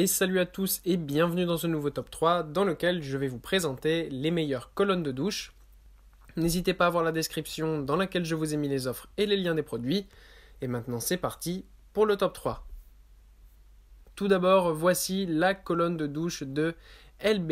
et salut à tous et bienvenue dans ce nouveau top 3 dans lequel je vais vous présenter les meilleures colonnes de douche. N'hésitez pas à voir la description dans laquelle je vous ai mis les offres et les liens des produits. Et maintenant c'est parti pour le top 3. Tout d'abord voici la colonne de douche de LB.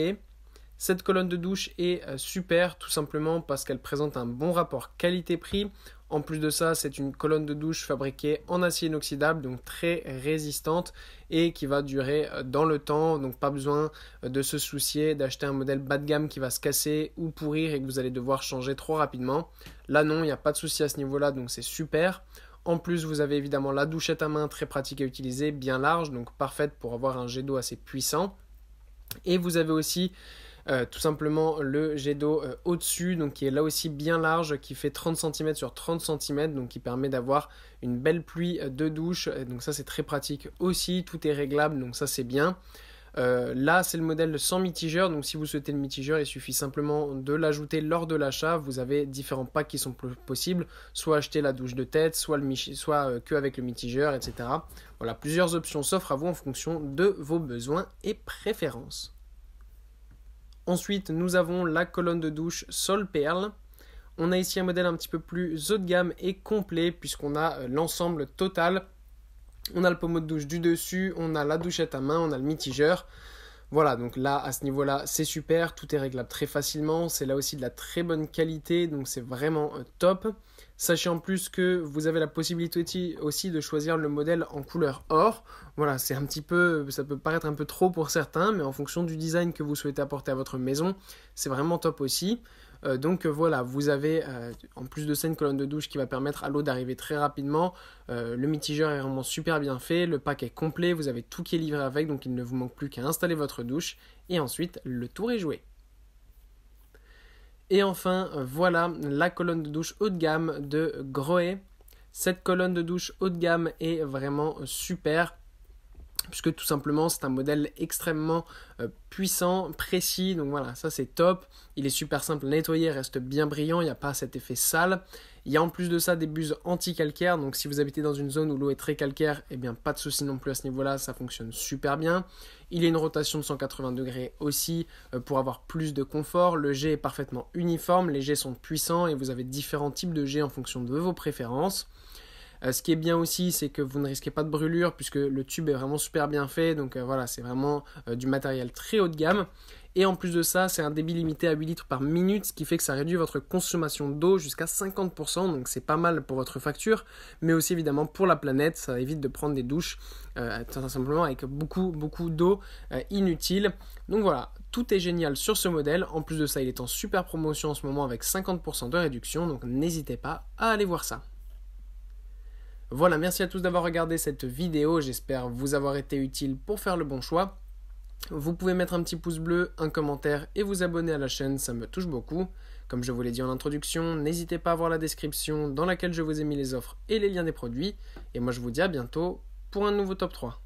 Cette colonne de douche est euh, super tout simplement parce qu'elle présente un bon rapport qualité-prix. En plus de ça, c'est une colonne de douche fabriquée en acier inoxydable, donc très résistante et qui va durer euh, dans le temps. Donc pas besoin euh, de se soucier d'acheter un modèle bas de gamme qui va se casser ou pourrir et que vous allez devoir changer trop rapidement. Là non, il n'y a pas de souci à ce niveau-là, donc c'est super. En plus, vous avez évidemment la douchette à main très pratique à utiliser, bien large, donc parfaite pour avoir un jet d'eau assez puissant. Et vous avez aussi euh, tout simplement le jet d'eau euh, au-dessus, donc qui est là aussi bien large, qui fait 30 cm sur 30 cm, donc qui permet d'avoir une belle pluie euh, de douche. Donc ça c'est très pratique aussi, tout est réglable, donc ça c'est bien. là, c'est le modèle sans mitigeur. Donc, si vous souhaitez le mitigeur, il suffit simplement de l'ajouter lors de l'achat. Vous avez différents packs qui sont possibles soit acheter la douche de tête, soit, soit que avec le mitigeur, etc. Voilà, plusieurs options s'offrent à vous en fonction de vos besoins et préférences. Ensuite, nous avons la colonne de douche Sol Perle. On a ici un modèle un petit peu plus haut de gamme et complet puisqu'on a euh, l'ensemble total. On a le pommeau de douche du dessus, on a la douchette à main, on a le mitigeur. Voilà, donc là, à ce niveau-là, c'est super, tout est réglable très facilement, c'est là aussi de la très bonne qualité, donc c'est vraiment euh, top. Sachez en plus que vous avez la possibilité aussi de choisir le modèle en couleur or. Voilà, c'est un petit peu, ça peut paraître un peu trop pour certains, mais en fonction du design que vous souhaitez apporter à votre maison, c'est vraiment top aussi. Euh, donc euh, voilà, vous avez euh, en plus de ça une colonne de douche qui va permettre à l'eau d'arriver très rapidement. le mitigeur est vraiment super bien fait, le pack est complet, vous avez tout qui est livré avec, donc il ne vous manque plus qu'à installer votre douche. Et ensuite, le tour est joué. Et enfin, voilà la colonne de douche haut de gamme de Grohe. Cette colonne de douche haut de gamme est vraiment super puisque tout simplement c'est un modèle extrêmement euh, puissant, précis, donc voilà, ça c'est top, il est super simple à nettoyer, reste bien brillant, il n'y a pas cet effet sale, il y a en plus de ça des buses anti calcaire donc si vous habitez dans une zone où l'eau est très calcaire, eh bien pas de souci non plus à ce niveau-là, ça fonctionne super bien, il y a une rotation de 180 degrés aussi euh, pour avoir plus de confort, le jet est parfaitement uniforme, les jets sont puissants et vous avez différents types de jets en fonction de vos préférences, euh, ce qui est bien aussi, c'est que vous ne risquez pas de brûlure puisque le tube est vraiment super bien fait. Donc euh, voilà, c'est vraiment euh, du matériel très haut de gamme. Et en plus de ça, c'est un débit limité à 8 litres par minute, ce qui fait que ça réduit votre consommation d'eau jusqu'à 50%, donc c'est pas mal pour votre facture, mais aussi évidemment pour la planète, ça évite de prendre des douches tout simplement avec beaucoup beaucoup d'eau inutile. Donc voilà, tout est génial sur ce modèle, en plus de ça il est en super promotion en ce moment avec 50% de réduction, donc n'hésitez pas à aller voir ça. Voilà, merci à tous d'avoir regardé cette vidéo, j'espère vous avoir été utile pour faire le bon choix. Vous pouvez mettre un petit pouce bleu, un commentaire et vous abonner à la chaîne, ça me touche beaucoup. Comme je vous l'ai dit en introduction, n'hésitez pas à voir la description dans laquelle je vous ai mis les offres et les liens des produits. Et moi je vous dis à bientôt pour un nouveau top 3.